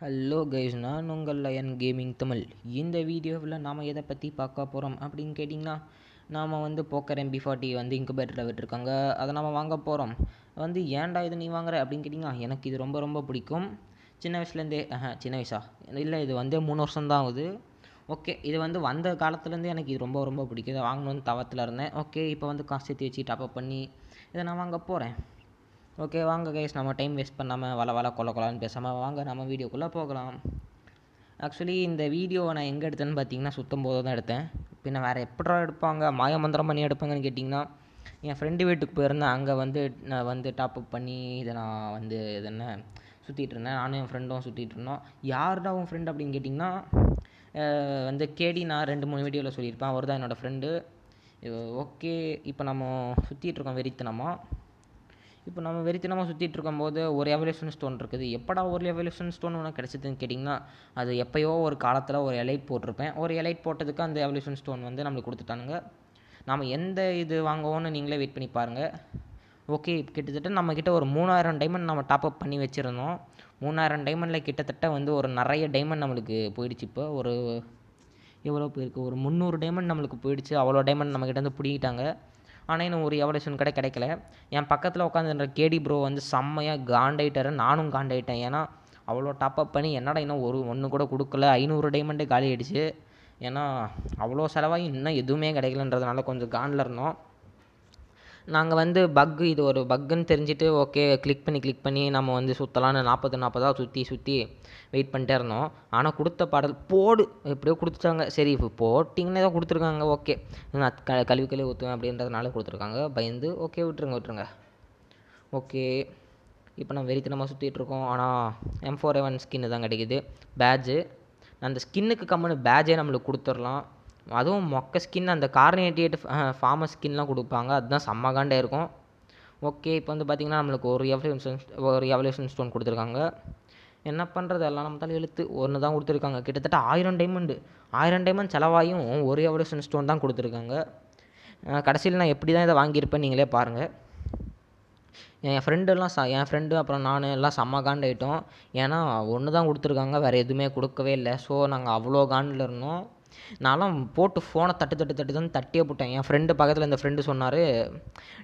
hello guys நான் உங்கள் line gaming Tamil இந்த வீடியோவில் நாம் எதை பற்றி பார்க்க போகிறோம் அப்படின்னு கேட்டிங்கன்னா நாம் வந்து போக்கர் எம்பி ஃபார்ட்டி வந்து இன்குபேட்டரில் விட்டுருக்காங்க அதை நாம் வாங்க போகிறோம் வந்து ஏன்டா இது நீ வாங்குற அப்படின்னு கேட்டிங்கன்னா எனக்கு இது ரொம்ப ரொம்ப பிடிக்கும் சின்ன வயசுலேருந்தே சின்ன வயசா இல்லை இது வந்து மூணு வருஷம் தான் ஆகுது ஓகே இது வந்து வந்த காலத்துலேருந்து எனக்கு இது ரொம்ப ரொம்ப பிடிக்கும் இதை வாங்கணும்னு தவத்தில் இருந்தேன் ஓகே இப்போ வந்து காசு சேர்த்து வச்சு டாப்அப் பண்ணி இதை நான் வாங்க போகிறேன் ஓகே வாங்க கைஸ் நம்ம டைம் வேஸ்ட் பண்ணாமல் வள வள கொல கொலான்னு பேசாமல் வாங்க நம்ம வீடியோக்குள்ளே போகலாம் ஆக்சுவலி இந்த வீடியோவை நான் எங்கே எடுத்தேன்னு பார்த்தீங்கன்னா சுத்தம் போது தான் எடுத்தேன் பின்ன வேறு எப்படா எடுப்பாங்க மாயமந்திரம் பண்ணி எடுப்பாங்கன்னு கேட்டிங்கன்னா என் ஃப்ரெண்டு வீட்டுக்கு போயிருந்தேன் அங்கே வந்து நான் வந்து டாப்அப் பண்ணி இதை நான் வந்து இது என்ன சுற்றிட்டு இருந்தேன் நானும் என் ஃப்ரெண்டும் சுற்றிட்டு இருந்தோம் யார்டா உன் ஃப்ரெண்டு அப்படின்னு கேட்டிங்கன்னா வந்து கேடி நான் ரெண்டு மூணு வீடியோவில் சொல்லியிருப்பேன் அவர் தான் என்னோடய ஃப்ரெண்டு ஓகே இப்போ நம்ம சுற்றிட்டு இருக்கோம் வெறித்தனமாக இப்போ நம்ம வெறித்தனமாக சுற்றிட்டு இருக்கும்போது ஒரு எவல்யூஷன் ஸ்டோன் இருக்குது எப்படா ஒரு எவல்யூஷன் ஸ்டோன் உனக்கு கிடச்சிதுன்னு கேட்டிங்கன்னா அது எப்போயோ ஒரு காலத்தில் ஒரு எலைட் போட்டிருப்பேன் ஒரு எலைட் போட்டதுக்கு அந்த எவல்யூஷன் ஸ்டோன் வந்து நம்மளுக்கு கொடுத்துட்டானுங்க நாம் எந்த இது வாங்குவோன்னு நீங்களே வெயிட் பண்ணி பாருங்கள் ஓகே கிட்டத்தட்ட நம்மக்கிட்ட ஒரு மூணாயிரம் டைமண்ட் நம்ம டாப்அப் பண்ணி வச்சுருந்தோம் மூணாயிரம் டைமண்டில் கிட்டத்தட்ட வந்து ஒரு நிறைய டைமண்ட் நம்மளுக்கு போயிடுச்சு இப்போ ஒரு எவ்வளோ போயிருக்கு ஒரு முந்நூறு டைமண்ட் நம்மளுக்கு போயிடுச்சு அவ்வளோ டைமண்ட் நம்மக்கிட்ட வந்து பிடிக்கிட்டாங்க ஆனால் எனக்கு ஒரு எவலேஷன் கடை கிடைக்கல என் பக்கத்தில் உட்காந்துன்ற கேடி ப்ரோ வந்து செம்மையாக காண்டாயிட்டார் நானும் காண்டாயிட்டேன் ஏன்னா அவ்வளோ டப்அப் பண்ணி என்னடா இன்னும் ஒரு ஒன்று கூட கொடுக்கல ஐநூறு டைமண்டே காலி ஆயிடுச்சு ஏன்னா அவ்வளோ செலவாகி இன்னும் எதுவுமே கிடைக்கலன்றதுனால கொஞ்சம் காண்டில் இருந்தோம் நாங்கள் வந்து பக்கு இது ஒரு பக்குன்னு தெரிஞ்சுட்டு ஓகே கிளிக் பண்ணி கிளிக் பண்ணி நம்ம வந்து சுற்றலான்னு நாற்பது நாற்பதாக சுற்றி சுற்றி வெயிட் பண்ணிட்டே இருந்தோம் ஆனால் கொடுத்த பாடல் போடு எப்படியோ கொடுத்துட்டாங்க சரி இப்போ போட்டிங்கன்னே தான் கொடுத்துருக்காங்க ஓகே நான் க கழுவி கழுவி ஊற்றுவேன் அப்படின்றதுனால கொடுத்துருக்காங்க பயந்து ஓகே விட்டுருங்க விட்டுருங்க ஓகே இப்போ நம்ம வெறித்தனமாக சுற்றிட்டுருக்கோம் ஆனால் எம் ஃபோர் எவன் ஸ்கின்னு தான் கிடைக்கிது பேட்ஜு அந்த ஸ்கின்னுக்கு கம்மனு பேட்ஜே நம்மளுக்கு கொடுத்துடலாம் அதுவும் மொக்க ஸ்கின் அந்த கார்னேட்டியேட் ஃபார்மர் ஸ்கின்லாம் கொடுப்பாங்க அதுதான் செம்மகாண்டாக இருக்கும் ஓகே இப்போ வந்து பார்த்திங்கன்னா நம்மளுக்கு ஒரு எவல்யூஷன் ஒரு எவல்யூஷன் ஸ்டோன் கொடுத்துருக்காங்க என்ன பண்ணுறது எல்லாம் நம்ம தலை எழுத்து ஒன்று தான் கொடுத்துருக்காங்க கிட்டத்தட்ட ஆயிரம் டைமண்டு ஆயிரம் டைமண்ட் செலவாயும் ஒரு எவல்யூஷன் ஸ்டோன் தான் கொடுத்துருக்காங்க கடைசியில் நான் எப்படி தான் இதை வாங்கியிருப்பேன் நீங்களே பாருங்கள் என் ஃப்ரெண்டெல்லாம் ச என் ஃப்ரெண்டு அப்புறம் நான் எல்லாம் செம்ம காண்டாயிட்டோம் ஆகிட்டோம் ஏன்னா ஒன்று தான் கொடுத்துருக்காங்க வேறு எதுவுமே கொடுக்கவே இல்லை ஸோ நாங்கள் அவ்வளோ காண்டில் இருந்தோம் நான்லாம் போட்டு ஃபோனை தட்டு தட்டு தட்டு தான் தட்டியே போட்டேன் என் ஃப்ரெண்டு பக்கத்தில் இந்த ஃப்ரெண்டு சொன்னார்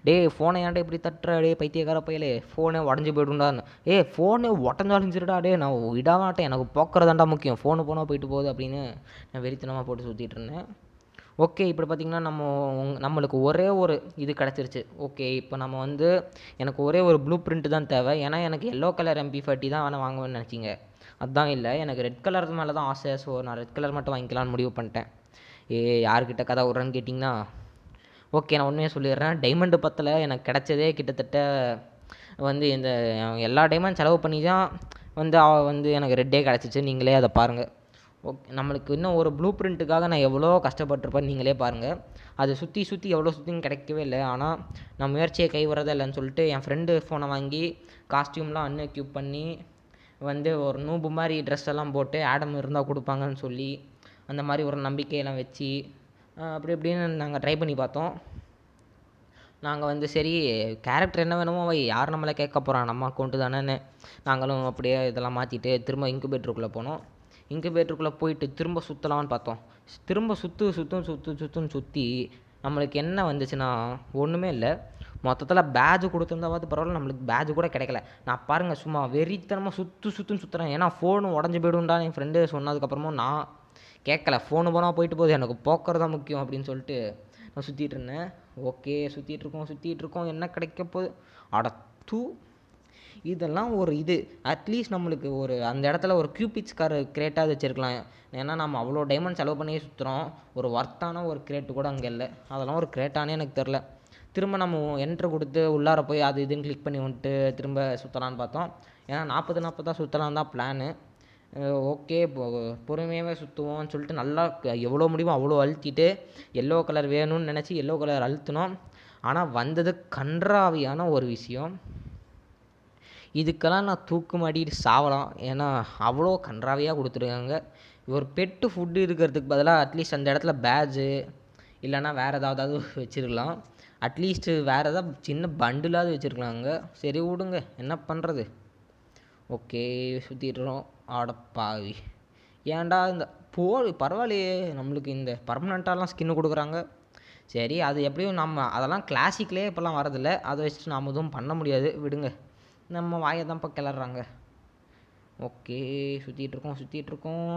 டே ஃபோனை ஏன்டா இப்படி தட்டுற டே பைத்தியக்கார பையலே ஃபோனே உடஞ்சி போய்டும்டான்னு ஏ ஃபோனே உடஞ்சாலும் சரிடா டே நான் விடமாட்டேன் மாட்டேன் எனக்கு போக்குறதாண்டா முக்கியம் ஃபோனு போனால் போயிட்டு போகுது அப்படின்னு நான் வெறித்தனமாக போட்டு சுற்றிட்டு இருந்தேன் ஓகே இப்போ பார்த்தீங்கன்னா நம்ம நம்மளுக்கு ஒரே ஒரு இது கிடச்சிருச்சு ஓகே இப்போ நம்ம வந்து எனக்கு ஒரே ஒரு ப்ளூ பிரிண்ட்டு தான் தேவை ஏன்னா எனக்கு எல்லோ கலர் எம்பி ஃபார்ட்டி தான் வேணால் வாங்குவேன்னு நினச்சிங்க அதுதான் இல்லை எனக்கு ரெட் கலர் மேலே தான் ஆசை ஸோ நான் ரெட் கலர் மட்டும் வாங்கிக்கலாம்னு முடிவு பண்ணிட்டேன் ஏ யார்கிட்ட கதை விட்றேன்னு கேட்டிங்கன்னா ஓகே நான் உண்மையாக சொல்லிடுறேன் டைமண்டு பத்தில் எனக்கு கிடச்சதே கிட்டத்தட்ட வந்து இந்த எல்லா டைமண்ட் செலவு பண்ணி தான் வந்து வந்து எனக்கு ரெட்டே கிடச்சிச்சு நீங்களே அதை பாருங்கள் ஓகே நம்மளுக்கு இன்னும் ஒரு ப்ளூ பிரிண்ட்டுக்காக நான் எவ்வளோ கஷ்டப்பட்டிருப்பேன் நீங்களே பாருங்கள் அதை சுற்றி சுற்றி எவ்வளோ சுற்றின்னு கிடைக்கவே இல்லை ஆனால் நான் முயற்சியை கைவிடுறதே இல்லைன்னு சொல்லிட்டு என் ஃப்ரெண்டு ஃபோனை வாங்கி காஸ்ட்யூம்லாம் அன்எக்யூப் பண்ணி வந்து ஒரு நோன்பு மாதிரி ட்ரெஸ் எல்லாம் போட்டு ஆடம் இருந்தால் கொடுப்பாங்கன்னு சொல்லி அந்த மாதிரி ஒரு நம்பிக்கையெல்லாம் வச்சு அப்படி இப்படின்னு நாங்கள் ட்ரை பண்ணி பார்த்தோம் நாங்கள் வந்து சரி கேரக்டர் என்ன வேணுமோ வை யார் நம்மளை கேட்க போகிறான் நம்ம அக்கௌண்ட்டு தானேன்னு நாங்களும் அப்படியே இதெல்லாம் மாற்றிட்டு திரும்ப இன்குபேட்டருக்குள்ளே போனோம் இன்குபேட்டருக்குள்ளே போயிட்டு திரும்ப சுற்றலாம்னு பார்த்தோம் திரும்ப சுற்று சுற்றும் சுற்று சுற்றுன்னு சுற்றி நம்மளுக்கு என்ன வந்துச்சுன்னா ஒன்றுமே இல்லை மொத்தத்தில் பேட்ஜ் கொடுத்துருந்தா பார்த்து பரவாயில்ல நம்மளுக்கு பேட்ஜ் கூட கிடைக்கல நான் பாருங்கள் சும்மா வெறித்தனமாக சுற்று சுற்றுன்னு சுற்றுறேன் ஏன்னா ஃபோனு உடஞ்சி போய்டும்டா என் ஃப்ரெண்டு சொன்னதுக்கப்புறமும் நான் கேட்கல ஃபோனு போனால் போயிட்டு போகுது எனக்கு போக்குறது தான் முக்கியம் அப்படின்னு சொல்லிட்டு நான் சுற்றிட்டு இருந்தேன் ஓகே சுற்றிட்டு இருக்கோம் சுற்றிட்டு இருக்கோம் என்ன கிடைக்க போகுது தூ இதெல்லாம் ஒரு இது அட்லீஸ்ட் நம்மளுக்கு ஒரு அந்த இடத்துல ஒரு கியூபிட்ஸ் கார் கிரேட்டாக வச்சுருக்கலாம் ஏன்னா நம்ம அவ்வளோ டைமண்ட் செலவு பண்ணி சுற்றுறோம் ஒரு ஒர்த்தான ஒரு கிரேட்டு கூட அங்கே இல்லை அதெல்லாம் ஒரு கிரேட்டானே எனக்கு தெரில திரும்ப நம்ம என்ட்ரு கொடுத்து உள்ளார போய் அது இதுன்னு கிளிக் பண்ணி வந்துட்டு திரும்ப சுற்றலான்னு பார்த்தோம் ஏன்னா நாற்பது நாற்பதாக சுற்றலாம் தான் பிளானு ஓகே பொறுமையாகவே சுற்றுவோம்னு சொல்லிட்டு நல்லா எவ்வளோ முடியுமோ அவ்வளோ அழுத்திட்டு எல்லோ கலர் வேணும்னு நினச்சி எல்லோ கலர் அழுத்தினோம் ஆனால் வந்தது கன்றாவியான ஒரு விஷயம் இதுக்கெல்லாம் நான் தூக்கு மாட்டிட்டு சாவலாம் ஏன்னா அவ்வளோ கன்றாவியாக கொடுத்துருக்காங்க ஒரு பெட்டு ஃபுட்டு இருக்கிறதுக்கு பதிலாக அட்லீஸ்ட் அந்த இடத்துல பேஜு இல்லைன்னா வேறு ஏதாவது வச்சுருக்கலாம் அட்லீஸ்ட்டு வேறு எதாவது சின்ன பண்டிலாவது வச்சுருக்கலாங்க சரி விடுங்க என்ன பண்ணுறது ஓகே சுற்றிடுறோம் ஆடப்பாவி ஏன்டா இந்த போ பரவாயில்லையே நம்மளுக்கு இந்த பர்மனெண்ட்டாலாம் ஸ்கின்னு கொடுக்குறாங்க சரி அது எப்படியும் நம்ம அதெல்லாம் கிளாசிக்லேயே இப்போல்லாம் வரதில்ல அதை வச்சுட்டு நாம் எதுவும் பண்ண முடியாது விடுங்க நம்ம வாயை தான் இப்போ கிளறாங்க ஓகே சுற்றிட்டுருக்கோம் சுற்றிட்டுருக்கோம்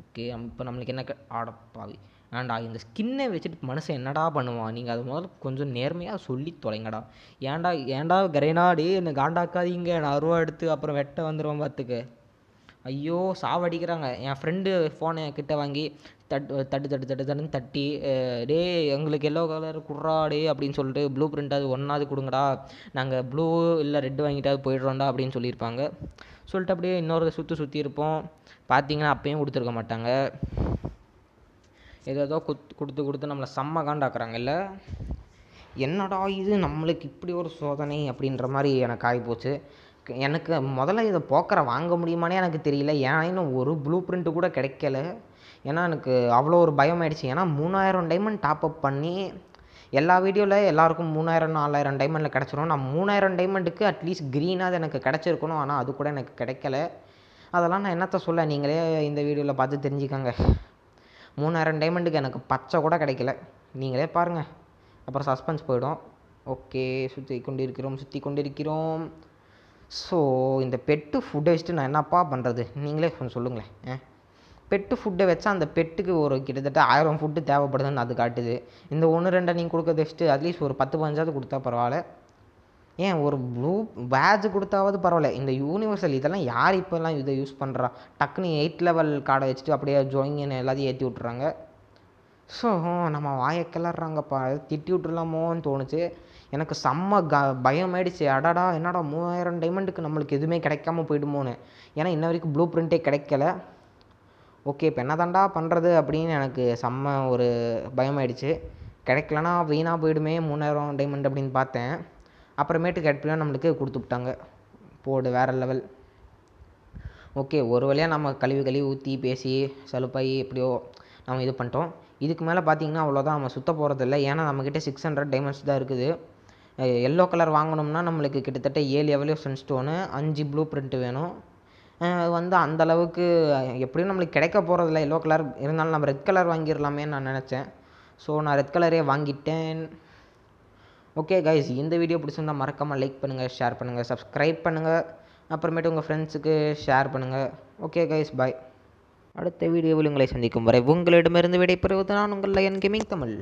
ஓகே இப்போ நம்மளுக்கு என்ன ஆடப்பாவி ஏன்டா இந்த ஸ்கின்னை வச்சுட்டு மனுஷன் என்னடா பண்ணுவான் நீங்கள் அது முதல்ல கொஞ்சம் நேர்மையாக சொல்லி தொலைங்கடா ஏன்டா ஏன்டா கிரைனாடி என்னை காண்டாக்காதீங்க நான் அருவா எடுத்து அப்புறம் வெட்ட வந்துடுவேன் பார்த்துக்க ஐயோ சாவடிக்கிறாங்க என் ஃப்ரெண்டு ஃபோனை கிட்ட வாங்கி தட்டு தட்டு தட்டு தட்டு தட்டுன்னு தட்டி டே எங்களுக்கு எல்லோ கலர் குட்றா அப்படின்னு சொல்லிட்டு ப்ளூ பிரிண்ட்டாவது ஒன்றாவது கொடுங்கடா நாங்கள் ப்ளூ இல்லை ரெட் வாங்கிட்டாவது போயிடுறோம்டா அப்படின்னு சொல்லியிருப்பாங்க சொல்லிட்டு அப்படியே இன்னொரு சுற்றி சுற்றி இருப்போம் பார்த்தீங்கன்னா அப்பயும் கொடுத்துருக்க மாட்டாங்க ஏதோ குத் கொடுத்து கொடுத்து நம்மளை செம்ம காண்டாக்குறாங்க இல்லை என்னடா இது நம்மளுக்கு இப்படி ஒரு சோதனை அப்படின்ற மாதிரி எனக்கு ஆகிப்போச்சு எனக்கு முதல்ல இதை போக்கரை வாங்க முடியுமானே எனக்கு தெரியல ஏன்னா இன்னும் ஒரு ப்ளூ பிரிண்ட்டு கூட கிடைக்கல ஏன்னா எனக்கு அவ்வளோ ஒரு பயம் ஆயிடுச்சு ஏன்னா மூணாயிரம் டைமண்ட் டாப் அப் பண்ணி எல்லா வீடியோவில் எல்லாருக்கும் மூணாயிரம் நாலாயிரம் டைமண்டில் கிடச்சிரும் நான் மூணாயிரம் டைமண்டுக்கு அட்லீஸ்ட் க்ரீனாக எனக்கு கிடச்சிருக்கணும் ஆனால் அது கூட எனக்கு கிடைக்கல அதெல்லாம் நான் என்னத்தை சொல்ல நீங்களே இந்த வீடியோவில் பார்த்து தெரிஞ்சுக்கோங்க மூணாயிரம் டைமண்டுக்கு எனக்கு பச்சை கூட கிடைக்கல நீங்களே பாருங்கள் அப்புறம் சஸ்பென்ஸ் போயிடும் ஓகே சுற்றி கொண்டிருக்கிறோம் சுற்றி கொண்டிருக்கிறோம் ஸோ இந்த பெட்டு ஃபுட்டை வச்சுட்டு நான் என்னப்பா பண்ணுறது நீங்களே கொஞ்சம் சொல்லுங்களேன் பெட்டு ஃபுட்டை வச்சா அந்த பெட்டுக்கு ஒரு கிட்டத்தட்ட ஆயிரம் ஃபுட்டு தேவைப்படுதுன்னு அது காட்டுது இந்த ஒன்று ரெண்டை நீங்கள் கொடுக்க வச்சுட்டு அட்லீஸ்ட் ஒரு பத்து பதினஞ்சாவது கொடுத்தா பரவாயில்ல ஏன் ஒரு ப்ளூ பேஜ் கொடுத்தாவது பரவாயில்ல இந்த யூனிவர்சல் இதெல்லாம் யார் இப்போல்லாம் இதை யூஸ் பண்ணுறா டக்குன்னு எயிட் லெவல் கார்டை வச்சுட்டு அப்படியே ஜோயிங்னு எல்லாத்தையும் ஏற்றி விட்றாங்க ஸோ நம்ம வாயை கிளறாங்கப்பா திட்டி விட்டுலாமோன்னு தோணுச்சு எனக்கு செம்ம க பயம் ஆயிடுச்சு அடாடா என்னடா மூவாயிரம் டைமண்டுக்கு நம்மளுக்கு எதுவுமே கிடைக்காம போயிடுமோன்னு ஏன்னா இன்ன வரைக்கும் ப்ளூ பிரிண்ட்டே கிடைக்கல ஓகே இப்போ என்ன தாண்டா பண்ணுறது அப்படின்னு எனக்கு செம்ம ஒரு பயம் ஆயிடுச்சு கிடைக்கலனா வீணாக போயிடுமே மூணாயிரம் டைமண்ட் அப்படின்னு பார்த்தேன் அப்புறமேட்டுக்கு கேட்பிலாம் நம்மளுக்கு விட்டாங்க போடு வேறு லெவல் ஓகே ஒரு வழியாக நம்ம கழுவி கழுவி ஊற்றி பேசி சலுப்பாகி எப்படியோ நம்ம இது பண்ணிட்டோம் இதுக்கு மேலே பார்த்தீங்கன்னா அவ்வளோதான் நம்ம போகிறது போகிறதில்ல ஏன்னா நம்மக்கிட்ட சிக்ஸ் ஹண்ட்ரட் டைமண்ட்ஸ் தான் இருக்குது எல்லோ கலர் வாங்கணும்னா நம்மளுக்கு கிட்டத்தட்ட ஏழு எவல்யூஷன் ஸ்டோனு அஞ்சு ப்ளூ பிரிண்ட் வேணும் அது வந்து அந்தளவுக்கு எப்படியும் நம்மளுக்கு கிடைக்க போகிறதில்ல எல்லோ கலர் இருந்தாலும் நம்ம ரெட் கலர் வாங்கிடலாமேன்னு நான் நினச்சேன் ஸோ நான் ரெட் கலரே வாங்கிட்டேன் ஓகே கைஸ் இந்த வீடியோ பிடிச்சிருந்தா மறக்காமல் லைக் பண்ணுங்கள் ஷேர் பண்ணுங்கள் சப்ஸ்கிரைப் பண்ணுங்கள் அப்புறமேட்டு உங்கள் ஃப்ரெண்ட்ஸுக்கு ஷேர் பண்ணுங்கள் ஓகே கைஸ் பாய் அடுத்த வீடியோவில் உங்களை சந்திக்கும் வரை உங்களிடமிருந்து விடைபெறுவது நான் உங்கள் லயன் கேமிங் தமிழ்